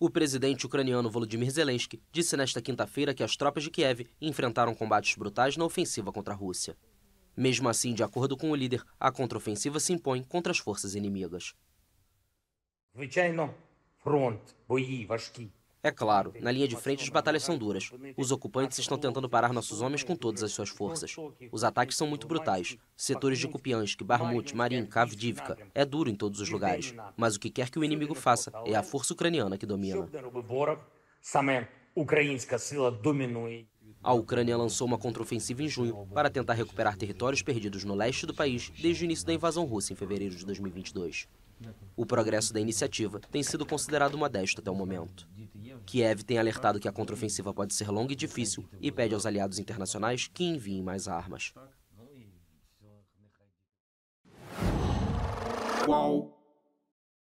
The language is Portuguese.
O presidente ucraniano Volodymyr Zelensky disse nesta quinta-feira que as tropas de Kiev enfrentaram combates brutais na ofensiva contra a Rússia. Mesmo assim, de acordo com o líder, a contraofensiva se impõe contra as forças inimigas. É claro, na linha de frente as batalhas são duras. Os ocupantes estão tentando parar nossos homens com todas as suas forças. Os ataques são muito brutais. Setores de Kupiansk, Barmut, Marinka, Kavdivka. É duro em todos os lugares. Mas o que quer que o inimigo faça, é a força ucraniana que domina. A Ucrânia lançou uma contraofensiva em junho para tentar recuperar territórios perdidos no leste do país desde o início da invasão russa em fevereiro de 2022. O progresso da iniciativa tem sido considerado modesto até o momento. Kiev tem alertado que a contraofensiva pode ser longa e difícil e pede aos aliados internacionais que enviem mais armas. Qual?